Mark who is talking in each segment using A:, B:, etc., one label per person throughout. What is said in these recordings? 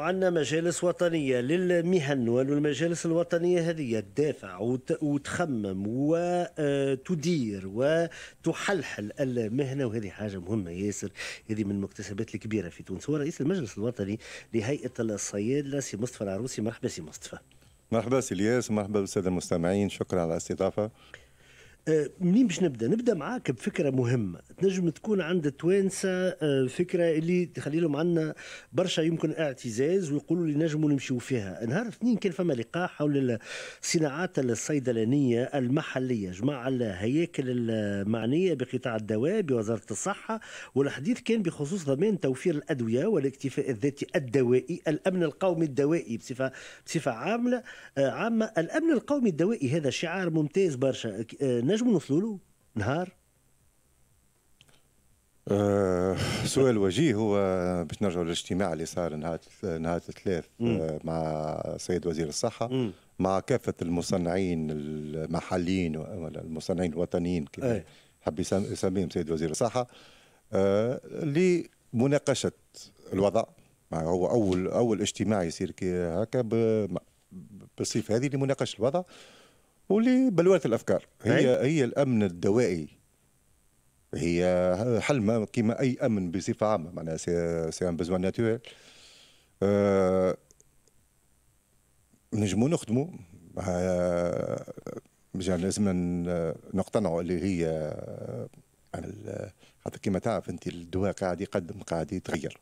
A: عندنا مجالس وطنيه للمهن والمجالس الوطنيه هذه تدافع وتخمم وتدير وتحلحل المهنه وهذه حاجه مهمه ياسر هذه من المكتسبات الكبيره في تونس هو رئيس المجلس الوطني لهيئه الصيادله سي مصطفى العروسي مرحبا سي مصطفى
B: مرحبا سي الياس مرحبا بالساده المستمعين شكرا على الاستضافه
A: آه، منين باش نبدا؟ نبدا معاك بفكره مهمه، تنجم تكون عند التوانسه آه، فكره اللي تخلي لهم عندنا برشا يمكن اعتزاز ويقولوا لي نجموا نمشيوا فيها، نهار اثنين كان فما لقاء حول الصناعات الصيدلانيه المحليه، جمع الهياكل المعنيه بقطاع الدواء بوزاره الصحه، والحديث كان بخصوص ضمان توفير الادويه والاكتفاء الذاتي الدوائي، الامن القومي الدوائي بصفه بصفه عامه آه، عامه الامن القومي الدوائي هذا شعار ممتاز برشا نجم ايش نوصلوا له؟ نهار؟
B: آه، سؤال وجيه هو باش نرجعوا للاجتماع اللي صار نهار نهار الثلاث آه، مع سيد وزير الصحه مع كافه المصنعين المحليين المصنعين الوطنيين كيف حب يسميهم سيد وزير الصحه آه، لمناقشه الوضع هو اول اول اجتماع يصير هكا بالصفه هذه لمناقشه الوضع ولبلورة الأفكار هي طيب. هي الأمن الدوائي هي حل كما أي أمن بصفة عامة معناها سي أن بزوان ناتورال آه، نجمو نخدمو آه، لازم نقتنعوا اللي هي حتى آه، كما تعرف انت الدواء قاعد يقدم قاعد يتغير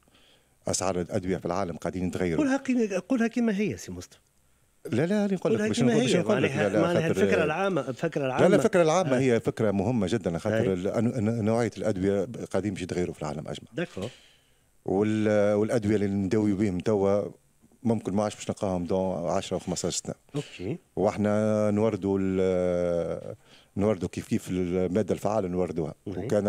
B: اسعار الادويه في العالم قاعدين يتغيروا
A: قولها قولها كما هي سي مصطفى
B: لا لا انا نقول لك مش نقول لك معناها الفكره
A: العامه الفكره العامه لا الفكره العامه آه. هي
B: فكره مهمه جدا خاطر نوعيه الادويه قاعدين باش يتغيروا في العالم اجمع داكور والادويه اللي نداوي بهم توا ممكن ما عادش باش نلقاهم دون 10 و 15 سنه اوكي واحنا نوردوا نوردوا كيف كيف الماده الفعاله نوردوها وكان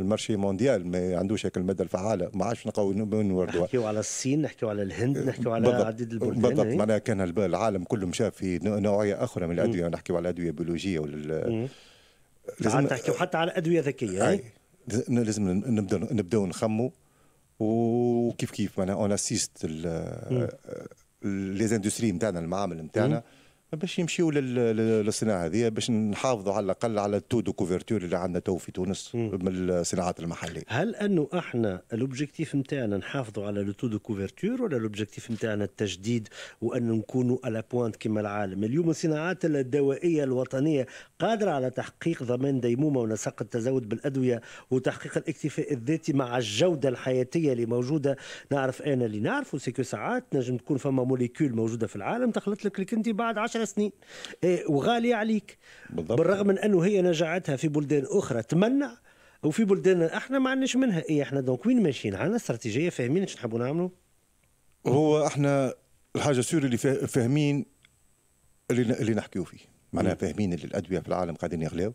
B: المارشي مونديال ما عندوش هيك الماده الفعاله ما عادش نلقاو نوردوها
A: نحكيو على الصين نحكيو على الهند نحكيو على عديد البلدان بالضبط إيه. معناها
B: كان العالم كله مشى في نوعيه اخرى من الادويه نحكيو على الادويه البيولوجيه ولا لازم تحكيو
A: حتى على ادويه ذكيه إيه. أي.
B: لازم نبدا نبداو نخموا وكيف كيف معناها اون اسيست لي زاندستري نتاعنا المعامل نتاعنا باش يمشيوا للصناعه هذه باش نحافظوا على الاقل على التودو كوفرتور اللي عندنا تو في تونس من الصناعات
A: المحليه. هل انه احنا الاوبجيكتيف نتاعنا نحافظوا على التودو كوفرتور ولا الاوبجيكتيف نتاعنا التجديد وان نكونوا على بوانت كما العالم؟ اليوم الصناعات الدوائيه الوطنيه قادره على تحقيق ضمان ديمومه ونسق التزود بالادويه وتحقيق الاكتفاء الذاتي مع الجوده الحياتيه اللي موجوده نعرف انا اللي نعرفه سيكو ساعات نجم تكون فما موليكول موجوده في العالم تخلط لك لك انت بعد 10 خمس سنين إيه، وغالية عليك بالضبط. بالرغم من أنه هي نجعتها في بلدان أخرى تمنع وفي بلداننا احنا ما عندناش منها ايه احنا دونك وين ماشيين عندنا استراتيجيه فاهمين ايش نحبوا نعملوا هو احنا الحاجه السوري اللي فاهمين اللي, اللي نحكيو فيه معناها
B: فاهمين اللي الادويه في العالم قاعدين يغلاو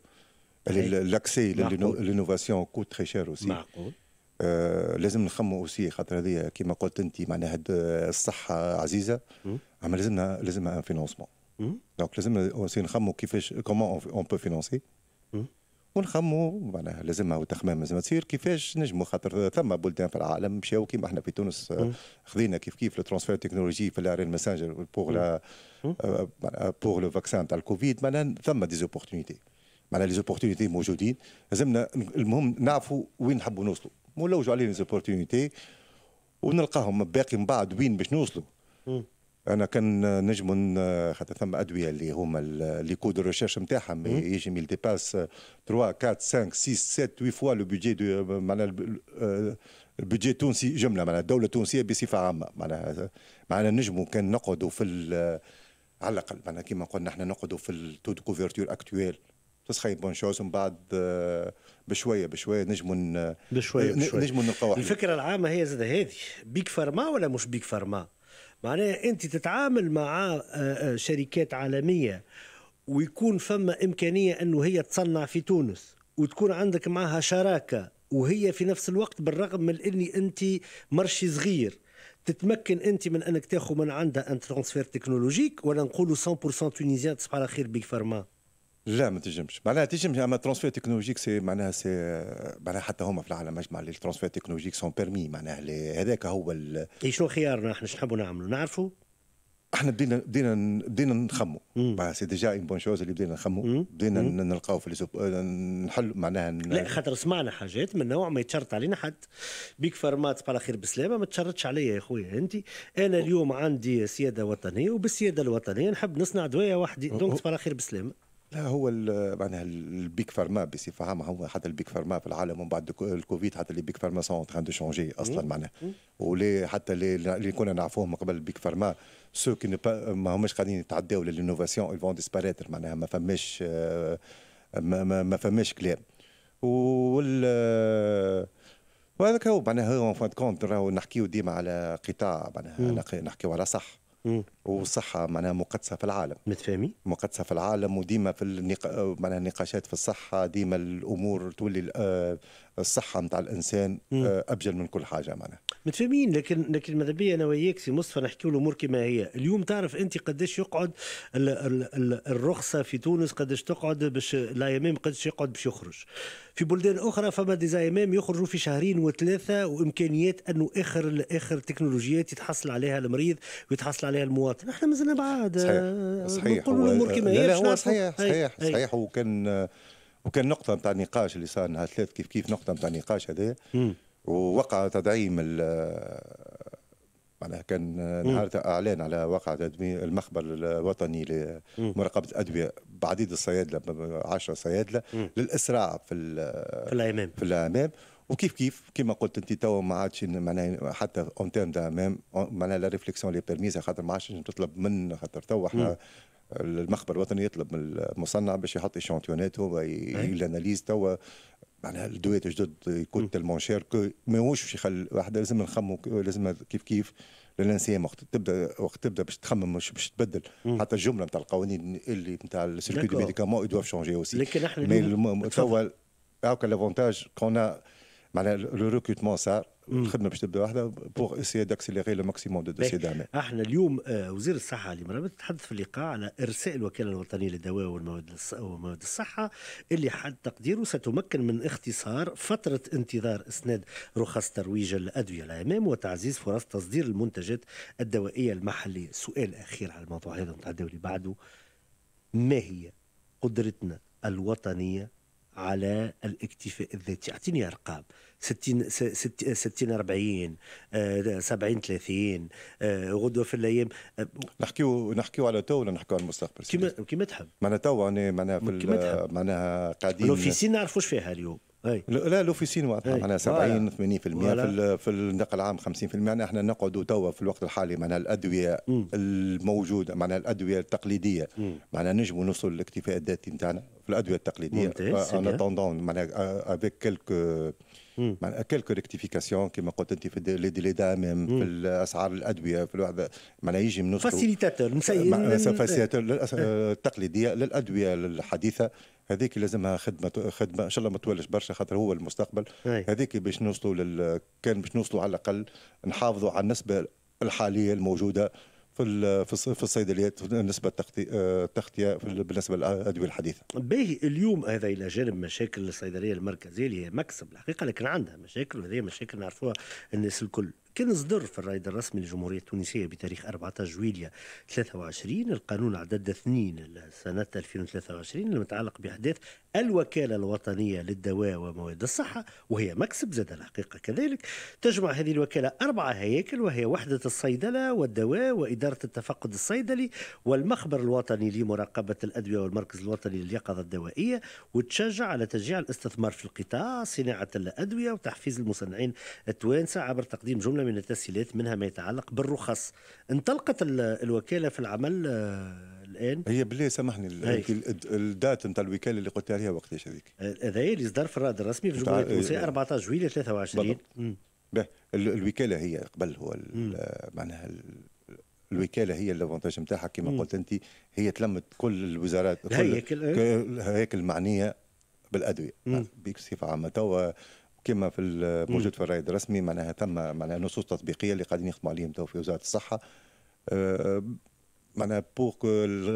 B: إيه. الاكسي للانوفاسيون كوت تري شير اوسي معقول آه لازم نخمو اوسي خاطر هذه كما قلت انت معناها الصحه عزيزه اما لازمنا لازمها فينونسمون دونك لازمنا اوسي نخمو كيفاش كومون اون بو فينونسي ونخمو معناها لازمها وتخمام لازم تصير كيفاش نجموا خاطر ثم بلدان في العالم مشاو كيما احنا في تونس خذينا كيف كيف لو ترانسفير تكنولوجي في الارين ماسنجر بوغ لا بوغ لو فاكسان تاع الكوفيد معناها ثم دي زوبورتينيتي معناها لي زوبورتينيتي موجودين لازمنا المهم نعرفوا وين نحبوا نوصلوا ونلوجوا عليهم زوبورتينيتي ونلقاهم باقي من بعد وين باش نوصلوا انا كان نجم خاطر ثم ادويه اللي هما لي كو دو ريشيرش نتاعهم يجي ميل ديباس 3 4 5 6 7 8 فوا لو بيجي دو معناها آه، البيجي التونسي جمله معناها الدوله التونسيه بصفه عامه معناها معناها نجموا كان نقعدوا في على الاقل معناها كيما قلنا احنا نقعدوا في التو دو كوفرتور اكتويل خير بون شوز ومن بعد بشويه بشويه نجموا بشويه بشويه نجموا نلقاو الفكره
A: العامه هي زاد هذه بيك فارما ولا مش بيك فارما؟ معناها انت تتعامل مع آه، آه، شركات عالميه ويكون فما امكانيه انه هي تصنع في تونس وتكون عندك معها شراكه وهي في نفس الوقت بالرغم من اني انت مرشي صغير تتمكن انت من انك تاخذ من عندها ان ترانسفير تكنولوجيك ولا نقولوا 100% تونيزيان تصبح على خير بيك فارما
B: لا ما تنجمش معناها تنجم اما ترانسفير تكنولوجيك سي معناها سي معناها حتى هما في العالم مجمع لي ترانسفير تكنولوجيك سون بيرمي معناها هذاك هو ال... شنو خيارنا احنا نحبوا نعملوا نعرفوا احنا بدينا بدينا بدينا نخمو سي ديجا اون بون شوز اللي بدينا نخمو بدينا نلقاو في نحلوا نحل معناها ن... لا
A: خاطر سمعنا حاجات من نوع ما يتشرط علينا حد بيك فارمات على خير بسلامه ما تشرطش عليا يا خويا انت انا اليوم عندي سياده وطنيه وبالسياده الوطنيه نحب نصنع دوايا وحدي دونك على خير بسلامه لا هو معناها البيك فارما بصفه عامه هو حتى البيك فارما في العالم ومن بعد
B: الكوفيد حتى البيك بيك فارما سون تران دو شونجي اصلا معناها ولي حتى اللي كنا نعرفوهم من قبل البيك فارما سو كي ما هماش قاعدين يتعداو للانوفاسيون فون ديسباريتر معناها ما فماش آه، ما, ما, ما فماش كلام وال وهذاك هو معناها هو فان كونت راهو نحكيو ديما على قطاع معناها نحكيو على صح وصحه معناها مقدسه في العالم متفاهمين مقدسه في العالم وديما في النقا... معناها النقاشات في الصحه ديما الامور تولي آه، الصحة نتاع الإنسان آه، أبجل من كل حاجة معناها
A: متفاهمين لكن لكن ماذا بيا انا وياك سي مصطفى نحكيو الامور كما هي اليوم تعرف انت قداش يقعد الـ الـ الـ الرخصه في تونس قداش تقعد باش الايمام قداش يقعد باش يخرج في بلدان اخرى فما ديزايمام يخرجوا في شهرين وثلاثه وامكانيات انه اخر اخر تكنولوجيات يتحصل عليها المريض ويتحصل عليها المواطن احنا مازلنا بعاد صحيح آه، صحيح الامور كما هي لا, لا صحيح صحيح, صحيح, صحيح
B: وكان وكان نقطه نتاع نقاش اللي صار نهار ثلاث كيف كيف نقطه نتاع نقاش هذا ووقع تدعيم معناها كان نهار اعلان على واقع تدمير المخبر الوطني لمراقبه الادويه بعديد الصيادله 10 صيادله للاسراع في في الامام في الامام وكيف كيف كما قلت انت تو ما عادش معناها حتى اون تيرم امام معناها لا ريفليكسيون لي بيرميز خاطر ما عادش تطلب من خاطر تو احنا المخبر الوطني يطلب من المصنع باش يحط اشانتيونات هو الاناليز توا معناها الدويات جدد يكون تلمون شير كو ماهوش باش يخلي واحد لازم نخمو لازم كيف كيف للانسيام وقت تبدا وقت تبدا باش تخمم مش باش تبدل مم. حتى الجمله نتاع القوانين اللي نتاع السيركيو دو ميديكامون يدوا شونجي اوسي لكن احنا توا هاكا لافونتاج كون معناها لو ريكروتمون صار الخدمه باش تبدا واحده بور اسيي داكسيليغي لو ماكسيموم دو دوسي دامي
A: احنا اليوم آه، وزير الصحه اللي مرة تحدث في اللقاء على ارساء الوكاله الوطنيه للدواء والمواد ومواد الصحه اللي حد تقديره ستمكن من اختصار فتره انتظار اسناد رخص ترويج الادويه للامام وتعزيز فرص تصدير المنتجات الدوائيه المحليه سؤال اخير على الموضوع هذا نتعداو اللي بعده ما هي قدرتنا الوطنيه على الاكتفاء الذاتي اعطيني ارقام 60 60 40 70 30 غدوه في الايام آه، نحكيو نحكيو على تو ولا نحكيو على المستقبل كيما كيما تحب معناها تو
B: انا معناها في معناها قاعدين الاوفيسين
A: نعرفوش فيها اليوم أي. لا لوفيسين واضحه معناها 70 80%
B: في في النقل العام 50% معناها احنا نقعدوا توا في الوقت الحالي معناها الادويه م. الموجوده معناها الادويه التقليديه معناها نجموا نوصلوا للاكتفاء الذاتي نتاعنا الادويه التقليديه ان اتوندون معناها افيك كيلكو معناها كيلكو ريكتيفيكاسيون كما قلت انت في لي ديلي دامم في اسعار الادويه في الوحده معناها يجي من فاسيليتاتور
A: مسير فاسيليتاتور
B: التقليديه للادويه الحديثه هذيك لازمها خدمه خدمه ان شاء الله ما تولش برشا خاطر هو المستقبل هذيك باش نوصلوا لل... كان باش نوصلوا على الاقل نحافظوا على النسبه الحاليه الموجوده في في الصيدليات بالنسبه للتغطيه بالنسبه للادويه
A: الحديثه. باهي اليوم هذا الى جانب مشاكل الصيدليه المركزيه اللي هي مكسب الحقيقه لكن عندها مشاكل وهذه مشاكل نعرفوها الناس الكل. كان صدر في الرائد الرسمي للجمهورية التونسية بتاريخ 14 جويليا 23 القانون عدد 2 سنة 2023 المتعلق بأحداث الوكالة الوطنية للدواء ومواد الصحة وهي مكسب زاد الحقيقة كذلك تجمع هذه الوكالة أربعة هياكل وهي وحدة الصيدلة والدواء وإدارة التفقد الصيدلي والمخبر الوطني لمراقبة الأدوية والمركز الوطني لليقظة الدوائية وتشجع على تشجيع الاستثمار في القطاع صناعة الأدوية وتحفيز المصنعين التوانسة عبر تقديم جملة من التسهيلات منها ما يتعلق بالرخص انطلقت الوكالة في العمل آه، الآن هي بالله سامحني
B: الدات نتاع الوكالة اللي قلت عليها وقتاش هذيك
A: آه، هذا اللي صدر في الرائد الرسمي في جمهوريه آه، تونس 14 جويلية
B: 23 الوكالة هي قبل هو معناها الوكاله هي الافونتاج نتاعها كما قلت انت هي تلمت كل الوزارات كل الهياكل المعنيه بالادويه بصفه عامه توا كما في موجود في الرأي الرسمي معناها ثم معناها نصوص تطبيقيه اللي قاعدين يخدموا عليهم تو في وزاره الصحه آه، معناها بور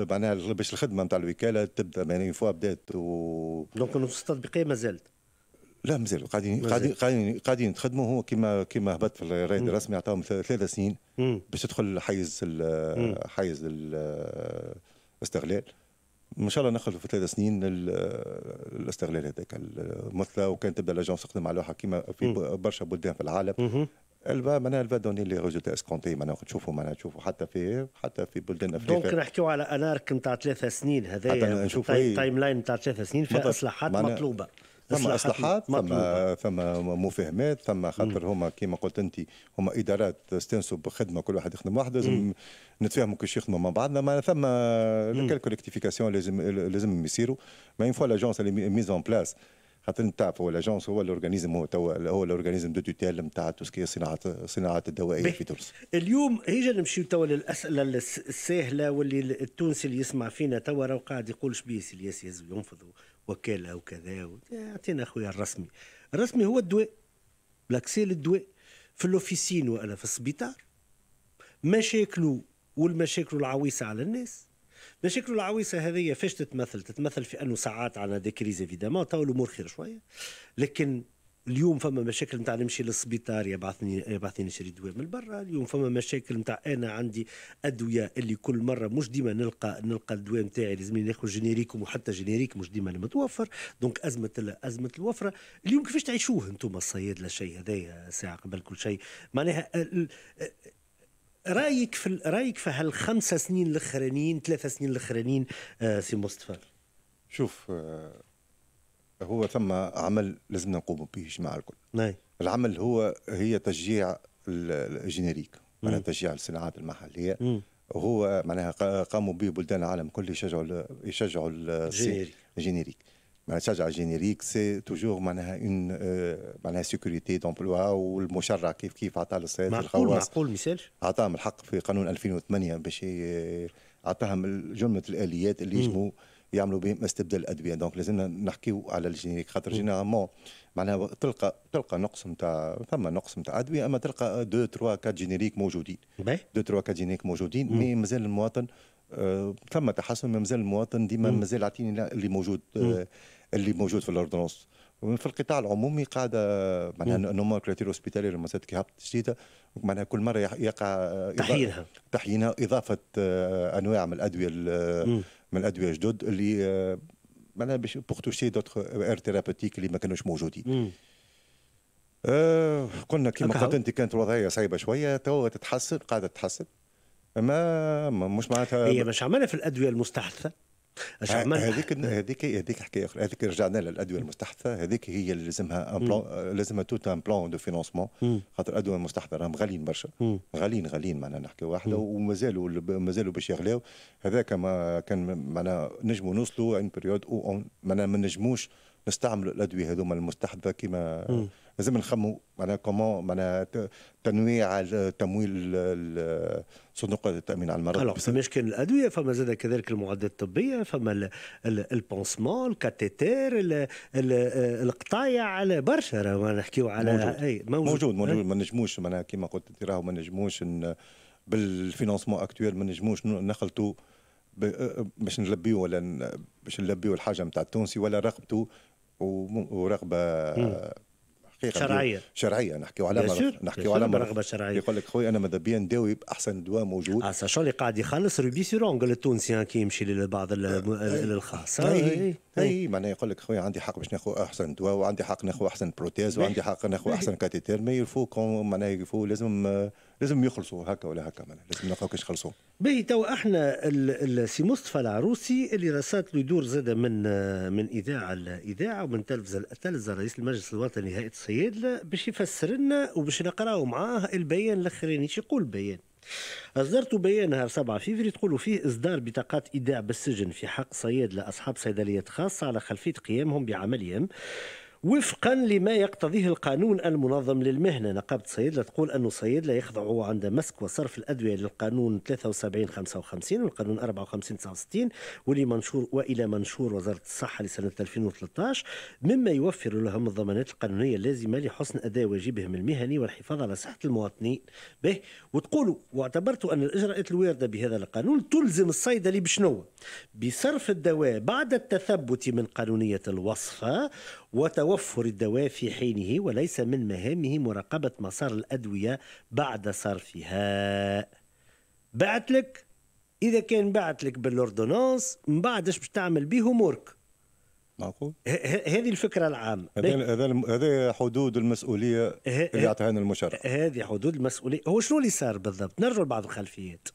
B: معناها باش الخدمه نتاع الوكاله تبدا معناها فوا بدات و دونك النصوص التطبيقيه ما زالت لا مازالوا قاعدين قاعدين قاعدين قاعدين تخدموا هو كما كما هبط في الرائد الرسمي عطاهم ثلاث سنين باش تدخل حيز حيز الاستغلال ان شاء الله نخرجوا في ثلاث سنين الاستغلال هذاك المثلى وكان تبدا لاجونس تخدم على لوحه كيما في برشا بلدان في العالم معناها الفا دوني لي ريزولتا اسكونتي معناها تشوفوا معناها تشوفوا حتى في حتى في بلدان افريقيا دونك
A: نحكيو على انارك نتاع ثلاث سنين هذايا التايم لاين نتاع ثلاث سنين في اصلاحات مطلوبه ثم اصلاحات ثم
B: ثم مفاهمات ثم خاطر هما كما قلت انت هما ادارات تستنسوا بخدمه كل واحد يخدم وحده لازم نتفاهموا كيفاش يخدموا مع بعضنا ما ثم كوليكتيفيكاسيون لازم لازم يصيروا ما ينفوا لاجونس اللي ميز اون بلاس خاطر انت تعرف هو لاجونس هو الاورجانيزم هو توا هو الاورجانيزم دو توتيل نتاع توسكي صناعات صناعات الدوائيه في تونس.
A: اليوم هيجا نمشيو توا للاسئله السهله واللي التونسي اللي يسمع فينا توا راه قاعد يقول شبيه سياسي ينفض وكاله وكذا اعطينا اخويا الرسمي الرسمي هو الدواء لاكسي للدواء في الاوفيسين وانا في السبيطار مشاكله والمشاكل العويصه على الناس مشاكل العويصه هذه فاش تتمثل تتمثل في انه ساعات على ديكريز كريز ايفيدامون الامور خير شويه لكن اليوم فما مشاكل نتاع نمشي للسبيطار يبعثني يبعثني نشري دواء من برا اليوم فما مشاكل نتاع انا عندي ادويه اللي كل مره مش ديما نلقى نلقى الدواء نتاعي لازم ناخذ جينيريك وحتى جينيريك مش ديما متوفر دونك ازمه ازمه الوفره اليوم كيفاش تعيشوه انتم الصيادله الشيء هذايا ساعه قبل كل شيء معناها رايك في رايك في هالخمسه سنين الاخرانيين ثلاثه سنين الاخرانيين آه، سي مصطفى شوف آه، هو ثم عمل لازم نقوم به مع الكل ناي.
B: العمل هو هي تشجيع الجينيريك معناها تشجيع الصناعات المحليه مم. هو معناها قاموا به بلدان العالم كل يشجعوا يشجعوا الجينيريك معناها تشجع الجينيريك سي توجور معناها اون معناها سيكوريتي دومبلوا والمشرع كيف كيف عطاه للسيد معقول معقول مثالش عطاهم الحق في قانون 2008 باش عطاهم جمله الاليات اللي يجموا يعملوا بهم استبدال الادويه دونك لازمنا نحكيو على الجينيريك خاطر جينيرالمون معناها تلقى تلقى نقص نتاع ثم نقص نتاع ادويه اما تلقى 2 3 4 جينيريك موجودين 2 3 4 جينيريك موجودين مي مازال المواطن آه ثم تحسن مازال المواطن ديما مازال عطيني اللي موجود آه اللي موجود في الاردنوس في القطاع العمومي قاعده معناها نومار كريتير هوسبيتالي المؤسسات كي هبط جديده معناها كل مره يقع تحيينها تحيينها اضافه آه، انواع من الادويه من الادويه جدد اللي معناها باش بوغ توشي دوتر اير ثيرابوتيك اللي ما كانوش موجودين آه قلنا كما قلت انت كانت الوضعيه صعيبه شويه تو تتحسن قاعده تتحسن ما مش معناتها هي
A: مش عملها في الادويه المستحدثه
B: هذيك هذيك هذيك حكايه اخرى هذيك رجعنا للادويه المستحدثه هذيك هي اللي لازمها ان بلان لازمها توت ان بلان دو فينونسمون خاطر الادويه المستحدثه راهم غاليين برشا غاليين غاليين معناها نحكي واحده ومازالوا مازالوا باش يغلاو هذاك ما كان معناها نجموا نوصلوا ان بريود او معناها ما نجموش نستعملوا الادويه هذوما المستحدثه كما لازم نخموا معناها كومون معناها تنويع تمويل
A: صندوق التامين على المرض الوغ فماش كان الادويه فما زاد كذلك المعدات الطبيه فما البونسمون الكاتيتير القطايع برشا راهو نحكيو على موجود. اي موجود موجود, موجود. ما
B: نجموش معناها كما قلت انت راهو ما نجموش بالفينانسمون اكتويل ما نجموش نخلطوا باش نلبيو ولا باش نلبيو الحاجه نتاع التونسي ولا رغبته ورغبه حقيقه شرعيه شرعيه
A: نحكيو على نحكيو على رغبه شرعيه يقول لك خويا انا ماذا بيا نداوي باحسن دواء موجود اه شو اللي قاعد يخلص روبي سيرونغل التونسي كي يمشي لبعض الخاص اي اي معناها يقول لك خويا
B: عندي حق باش ناخذ احسن دواء وعندي حق ناخذ احسن بروتيز وعندي حق ناخذ احسن كاتيتير مي يفو معناها يفو لازم لازم يخلصوا هكا ولا هكا معناها لازم نلقاو كيفاش يخلصوا
A: باهي تو احنا السي مصطفى العروسي اللي رصات له يدور زاد من من اذاعه الاذاعه ومن تلفزه التلفزه رئيس المجلس الوطني هيئه الصيادله باش يفسر لنا وباش نقراو معاه البيان الاخراني شو يقول البيان أصدرت بيان نهار 7 فيفري تقول فيه إصدار بطاقات إيداع بالسجن في حق صيادلة أصحاب صيدليات خاصة على خلفية قيامهم بعملهم وفقا لما يقتضيه القانون المنظم للمهنه نقابه الصيدله تقول ان لا يخضع عند مسك وصرف الادويه للقانون 73 55 والقانون 54 69 واللي منشور والى منشور وزاره الصحه لسنه 2013 مما يوفر لهم الضمانات القانونيه اللازمه لحسن اداء واجبهم المهني والحفاظ على صحه المواطنين به وتقولوا واعتبرت ان الاجراءات الوارده بهذا القانون تلزم الصيدلي بشنو بصرف الدواء بعد التثبت من قانونيه الوصفه وتوفر الدواء في حينه وليس من مهامه مراقبة مسار الأدوية بعد صرفها بعت لك إذا كان بعت لك بالأوردونانس من اش باش تعمل به أمورك معقول هذه الفكرة العامة هذا هذا حدود المسؤولية اللي يعطيها لنا المشرع هذه حدود المسؤولية هو شنو اللي صار بالضبط نرجع لبعض الخلفيات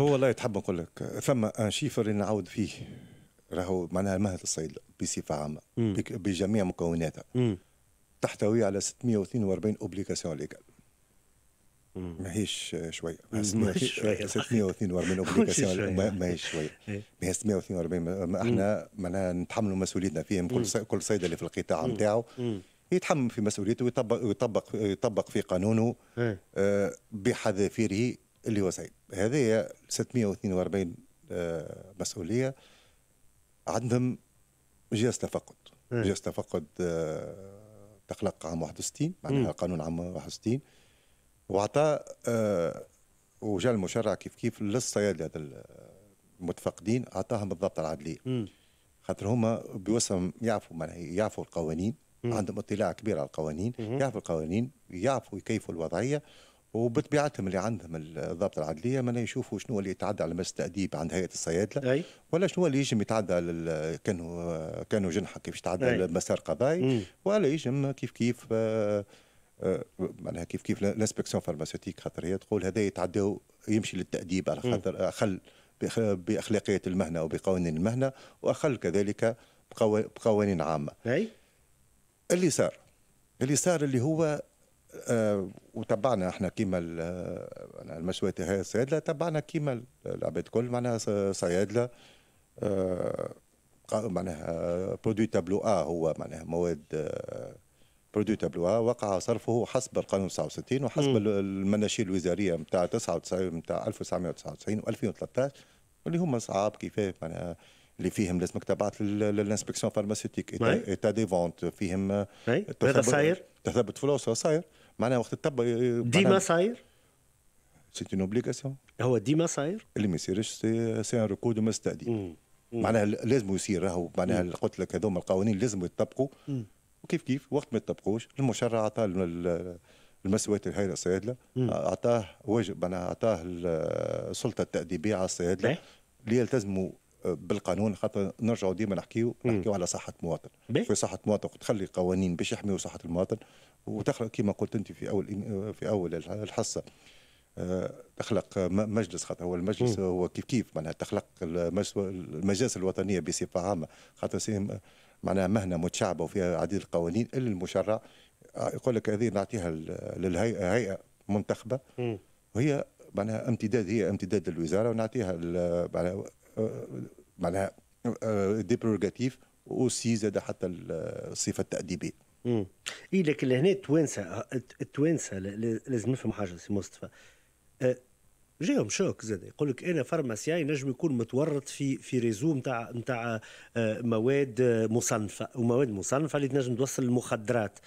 B: هو لا يتحب نقول لك ثم ان شيفر نعاود فيه راهو معناها مهد الصيد بصفه عامه بجميع مكوناتها تحتوي على 642 اوبليكاسيون ليغال ماهيش شويه ماهيش شويه 642 اوبليكاسيون ماهيش شويه إيه. ماهيش 642 احنا معناها نتحملوا مسؤوليتنا فيهم كل كل صيدلي اللي في القطاع نتاعو يتحمل في مسؤوليته ويطبق يطبق يطبق في قانونه إيه. آه، بحذافيره اللي هو صيد هذه 642 آه، مسؤوليه عندهم جهاز تفقد إيه. جهاز تفقد آه، تخلق عام 61 معناها إيه. قانون عام 61 وعطى وجا المشرع كيف كيف للصيادله المتفقدين اعطاهم الضبط العدليه إيه. خاطر هما بوسهم يعرفوا معناها يعرفوا القوانين عندهم اطلاع كبير على القوانين يعرفوا القوانين يعرفوا يكيفوا الوضعيه وبطبيعتهم اللي عندهم الضابط العدليه ما يشوفوا شنو اللي يتعدى على مس التاديب عند هيئه الصيادله أي. ولا شنو اللي يجم يتعدى كانوا كانوا جنحه كيفاش يتعدى مسار قضائي ولا يجم كيف كيف آه، آه، معناها كيف كيف لانسبكسيون فارماسيوتيك خاطر هي تقول هذا يتعدى يمشي للتاديب على خاطر اخل باخلاقيه المهنه وبقوانين المهنه واخل كذلك بقوانين عامه أي. اللي صار اللي صار اللي هو آه وتبعنا احنا كيما آه، المشوية هي صيادله تبعنا كيما العباد الكل معناها صيادله آه معناها برودوي تابلو ا هو معناها مواد آه برودوي تابلو ا وقع صرفه حسب القانون 69 وحسب المناشير الوزاريه نتاع 99 نتاع 1999 و2013 اللي هما صعاب كيفاه معناها اللي فيهم لازمك تبعث للانسبكسيون فارماسيتيك ايتا دي فونت فيهم هذا صاير تثبت اي صاير معناها وقت الطب ديما صاير سيت اون اوبليغاسيون هو ديما صاير اللي ما يصيرش سي ان ركود وما استادي معناها لازم يصير راهو معناها قلت لك هذوما القوانين لازم يطبقوا وكيف كيف وقت ما يطبقوش المشرع اعطى المسويات الهيئه الصيادله اعطاه واجب معناها اعطاه السلطه التاديبيه على الصيادله اللي يلتزموا بالقانون خاطر نرجعوا ديما نحكيو نحكيو على صحه مواطن في صحه مواطن تخلي قوانين باش يحميو صحه المواطن وتخلق كما قلت انت في اول في اول الحصه آه، تخلق مجلس خاطر هو المجلس هو كيف كيف معناها تخلق المجالس الوطنيه بصفه عامه خاطر معناها مهنه متشعبه وفيها عديد القوانين الا المشرع آه، يقول لك هذه نعطيها للهيئه هيئه منتخبه وهي معناها امتداد هي امتداد للوزاره ونعطيها معناها آه، معناها ديبروغاتيف
A: وسي زاد حتى الصفه التاديبيه امم اي لكن لهنا التوانسه التوانسه لازم نفهم حاجه سي مصطفى أه، جاهم شوك زاد يقول لك انا فارماسيان ينجم يكون متورط في في ريزو نتاع نتاع أه، مواد مصنفه ومواد مصنفه اللي تنجم توصل المخدرات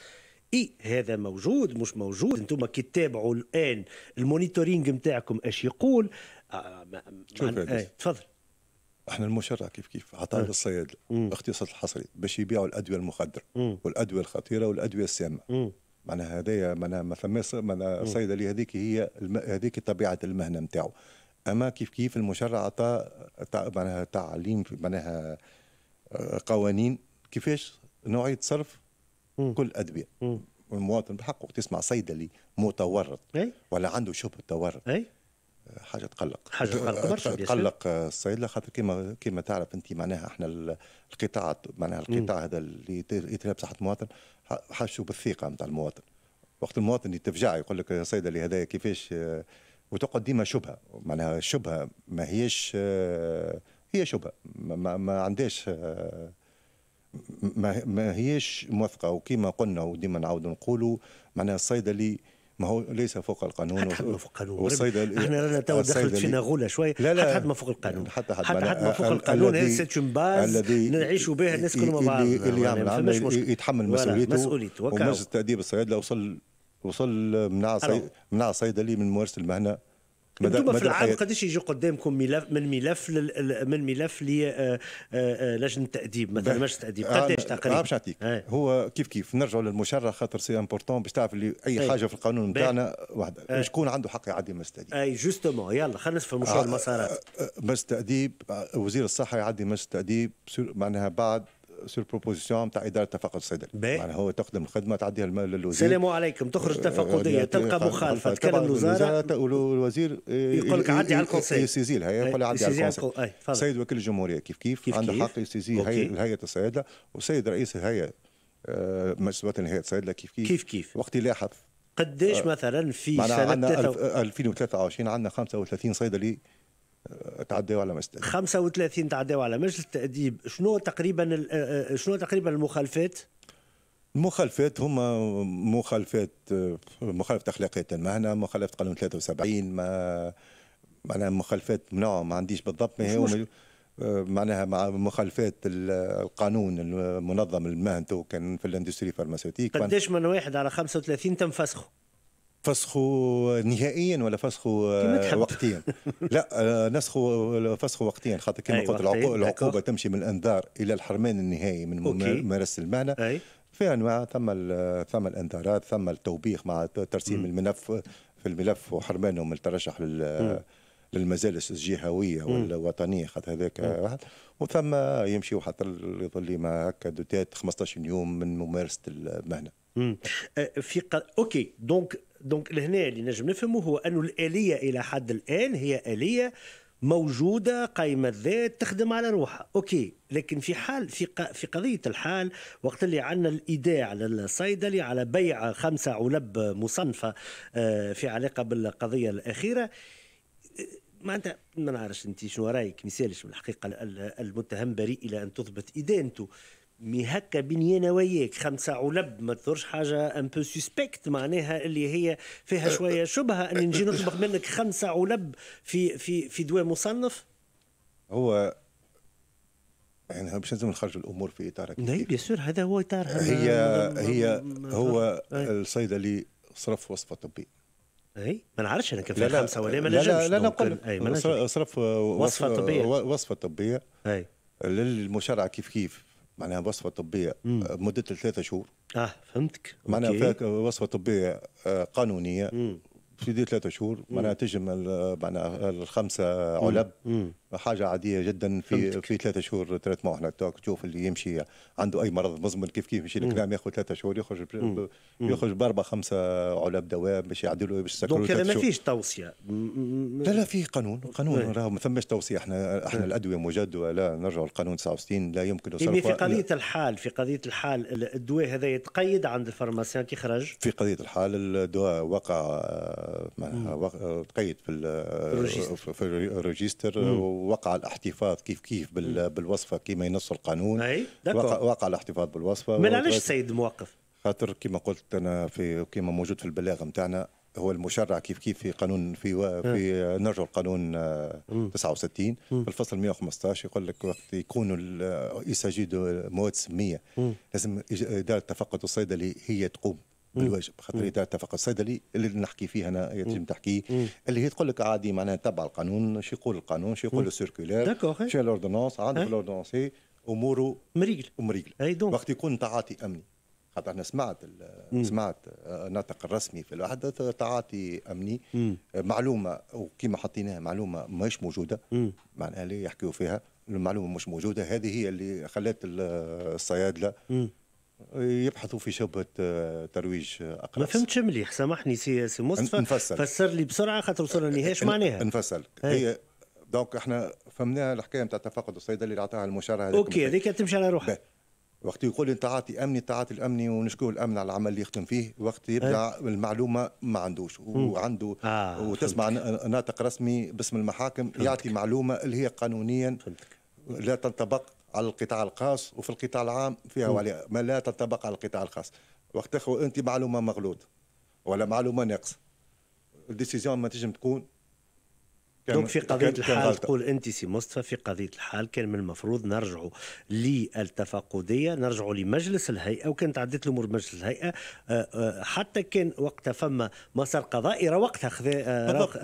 A: اي هذا موجود مش موجود انتم كي تتابعوا الان المونيتورينج نتاعكم اش يقول آه، شوف إيه، تفضل احنا المشرع كيف كيف عطاه للصيادله اختصاص
B: الحصري باش يبيعوا الادويه المخدره والادويه الخطيره والادويه السامه معناها هذايا معناها ما فماش معناها الصيدلي هذيك هي الم... هذيك طبيعه المهنه نتاعو اما كيف كيف المشرع عطى تع... معناها تعليم معناها آه، قوانين كيفاش نوعيه صرف كل ادويه المواطن بحقه تسمع صيدلي متورط ولا عنده شبه تورط حاجه تقلق حاجه تقلق برشا تقلق آه، الصيد خاطر كيما كيما تعرف انت معناها احنا القطاع معناها القطاع هذا اللي يتلبس بصحه المواطن حاشوا بالثقه نتاع المواطن وقت المواطن يتفجع يقول لك الصيدلي اللي هذا كيفاش آه، وتقعد ديما شبهه معناها الشبهه ما هيش آه، هي شبهه ما, ما عندهاش ما, هيش موثقه وكيما قلنا وديما نعاود نقولوا معناها الصيدلي ما هو ليس فوق القانون حتى حد ما فوق القانون والصيد احنا رانا تو دخلت في ناغولا
A: شوي لا لا حتى حد
B: ما فوق القانون حتى حد, حتى حد ما فوق القانون هي سيت
A: اون باز نعيشوا بها الناس كلهم مع بعض اللي يعمل عمل يتحمل مسؤوليته مسؤوليته ومجلس
B: التاديب الصيادله وصل وصل منع منع صيدلي من ممارسه المهنه انتم في العام قداش
A: يجي قدامكم ملف من ملف من ملف للجنه آه، آه، آه، التاديب مثلا مجلس التاديب قداش تقريبا؟ باش نعطيك
B: إيه. هو كيف كيف نرجعوا للمشرع خاطر سي امبورتون باش تعرف اللي اي إيه. حاجه في القانون نتاعنا إيه. واحده شكون عنده حق يعدي مجلس التاديب
A: اي جوستومون يلا خلينا نشوف المشروع المسارات
B: مجلس التاديب وزير الصحه يعدي مجلس التاديب معناها بعد سور بروبوزيسيون تاع اداره التفقد الصيدلي معناها هو تقدم الخدمه تعديها للوزير السلام
A: عليكم تخرج تفقديه تلقى مخالفه تكلم الوزاره
B: الوزير يقول لك عدي على الكونسيل هي يقول عدي على الكونسيل السيد وكيل الجمهوريه كيف كيف, كيف عنده حق يسيزي هيئه الصيدله والسيد رئيس الهيئه مجلس الوطني هيئه الصيدله كيف كيف كيف كيف وقت يلاحظ قديش
A: مثلا في سنه
B: 2023 عندنا 35 صيدلي تعداو على مجلس التأديب
A: 35 تعداو على مجلس التأديب شنو تقريبا آه، آه، شنو تقريبا المخالفات؟ المخالفات
B: هما مخالفات مخالفة أخلاقيات المهنة مخالفة قانون 73 ما معناها مخالفات نوع ما عنديش بالضبط ما هي آه، معناها مع مخالفات القانون المنظم المهنته كان في الاندستري فارماسيوتيك قداش
A: من واحد على 35 تم فسخه؟
B: فسخوا نهائيا ولا فسخوا وقتيا لا نسخوا فسخوا وقتيا خاطر كما أيوة، قلت العقوبه تمشي من الانذار الى الحرمان النهائي من ممارسه المهنه أي. في انواع ثم ثم الانذارات ثم التوبيخ مع ترسيم الملف في الملف وحرمانهم من الترشح لل للمجالس الجهويه والوطنيه خاطر هذاك واحد وثم يمشي حتى يظل ما هكا دوتات 15 يوم من ممارسه المهنه
A: في اوكي دونك دونك لهنا اللي نجم نفهمه هو انه الاليه الى حد الان هي اليه موجوده قايمه الذات تخدم على روحها اوكي لكن في حال في في قضيه الحال وقت اللي عندنا الايداع للصيدلي على بيع خمسه علب مصنفه آه، في علاقه بالقضيه الاخيره آه، ما انت ما نعرفش انت شنو رايك مثالش بالحقيقه المتهم بريء الى ان تثبت ادانته مي هكا بيني انا وياك خمسه علب ما تضرش حاجه ان بو سوسبكت معناها اللي هي فيها شويه شبهه اني نجي نطلب منك خمسه علب في في في دواء مصنف
B: هو يعني باش لازم نخرج الامور في اطارها
A: بيان سور هذا هو اطارها هي هي هو
B: الصيدلي صرف وصفه طبيه اي ما نعرفش انا كيفاش خمسه ولا ما نجمش لا لا لا نقول صرف وصفه طبيه وصفه طبيه اي للمشرع كيف كيف معناها وصفه طبيه آه، مده ثلاثة شهور
A: اه فهمتك معناها فيك
B: وصفه طبيه آه، قانونيه في ثلاثة شهور معناها تجمل آه، معناها الخمسه علب مم. مم. حاجه عاديه جدا في فهمتك. في ثلاثة شهور ثلاث توك تشوف اللي يمشي عنده اي مرض مزمن كيف كيف يمشي الكلام ياخذ ثلاثة شهور يخرج يخرج باربع خمسه علب دواء باش يعدلوا باش يسكروا دونك هذا ما فيش
A: توصيه لا لا في قانون قانون إيه.
B: راه ما ثماش توصيه احنا احنا إيه. الادويه مجد لا نرجع للقانون 69 لا يمكن يعني في قضيه
A: الحال في قضيه الحال الدواء هذا يتقيد عند الفارماسيان كيخرج
B: في قضيه الحال الدواء وقع معناها تقيد في في الروجيستر وقع الاحتفاظ كيف كيف بالوصفه كما ينص القانون اي وقع, وقع الاحتفاظ بالوصفه من علاش
A: السيد موقف؟
B: خاطر كما قلت انا في كما موجود في البلاغه نتاعنا هو المشرع كيف كيف في قانون في و... في نرجو القانون 69 في الفصل 115 يقول لك وقت يكونوا يستجيدوا مواد سميه لازم اداره تفقد الصيدلي هي تقوم بالواجب خاطر اتفق الصيدلي اللي نحكي فيه انا يتم تحكيه اللي هي تقول لك عادي معناها تبع القانون شو يقول القانون شو يقول السيركولير شو الاوردونونس عندك الاوردونونس اموره مريقل مريقل وقت يكون تعاطي امني خاطر انا سمعت سمعت الناطق الرسمي في الوحده تعاطي امني مم. معلومه وكما حطيناها معلومه مش موجوده معناها اللي يحكيوا فيها المعلومه مش موجوده هذه هي اللي خلت الصيادله مم. يبحثوا في شبهه آه، ترويج آه، اقراص ما فهمتش
A: مليح سامحني سي مصطفى انفصل فسر لي بسرعه خاطر وصلنا للنهايه اش معناها انفصل
B: هي دونك احنا فهمناها الحكايه نتاع تفقد الصيدلي اللي عطاها المشرع اوكي هذيك
A: تمشي على روحها
B: وقت يقول لي تعاطي امني تعاطي الامني ونشكوه الامن على العمل اللي يخدم فيه وقت يبدا أه؟ المعلومه ما عندوش وعنده آه وتسمع ناطق رسمي باسم المحاكم يعطي معلومه اللي هي قانونيا فلتك. لا تنطبق على القطاع الخاص وفي القطاع العام فيها وعليها ما لا تنطبق على القطاع الخاص وقت تاخذ انت معلومه مغلوط ولا معلومه ناقصه الديسيزيون ما تنجم تكون دونك في قضية الحال تقول
A: أنت سي مصطفى في قضية الحال كان من المفروض نرجعوا للتفاقدية نرجعوا لمجلس الهيئة وكانت عدت الأمور بمجلس الهيئة آه، آه، حتى كان وقتها فما مسار قضائي راه وقتها خذا آه، بالضبط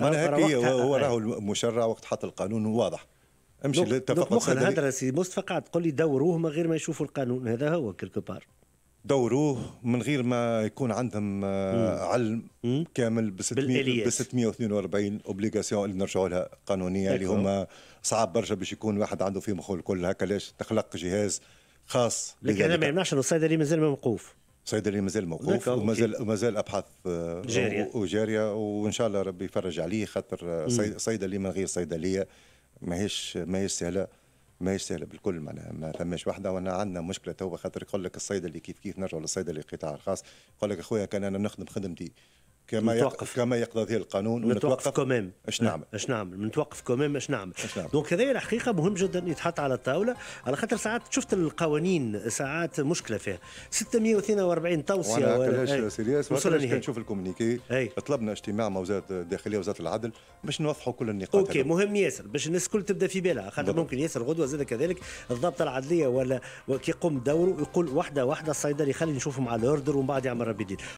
A: هو راهو
B: المشرع وقت حط القانون واضح امشي للتفقد الهدره
A: سي مصطفى قاعد تقول لي دوروه من غير ما يشوفوا القانون هذا هو كيلكو بار
B: دوروه من غير ما يكون عندهم آه، مم. علم مم. كامل ب 642 اوبليغاسيون اللي نرجعوا لها قانونيه اللي هما صعب برشا باش يكون واحد عنده في مخه الكل هكا ليش تخلق جهاز خاص لكن انا ما يمنعش انه الصيدلي مازال موقوف الصيدلي مازال موقوف ومازال ومازال ابحاث آه، جاريه وجاريه وان شاء الله ربي يفرج عليه خاطر صيدلي من غير صيدليه ماهيش ماهيش سهله ماهيش سهله بالكل معناها ما فماش وحده وانا عندنا مشكله توا خاطر يقول لك الصيدلي كيف كيف نرجعوا للصيدلي القطاع الخاص يقول لك اخويا كان انا نخدم خدمتي
A: كما نتوقف. كما يقتضيه القانون ونتوقف كمام اش امم. نعمل اش نعمل نتوقف كمام اش امم، نعمل دونك هذايا الحقيقه مهم جدا يتحط على الطاوله على خاطر ساعات شفت القوانين ساعات مشكله فيها 642 توصيه وانا علاش إيه؟ سيدي وصلنا نشوف الكومونيكي أي. طلبنا اجتماع مع وزاره الداخليه وزاره العدل باش نوضحوا كل النقاط اوكي هذا. مهم ياسر باش الناس الكل تبدا في بالها خاطر ممكن ياسر غدوه زاد كذلك الضابطه العدليه ولا كي يقوم دوره يقول واحده واحده الصيدلي خلي نشوفهم على الاوردر ومن بعد يعمل ربي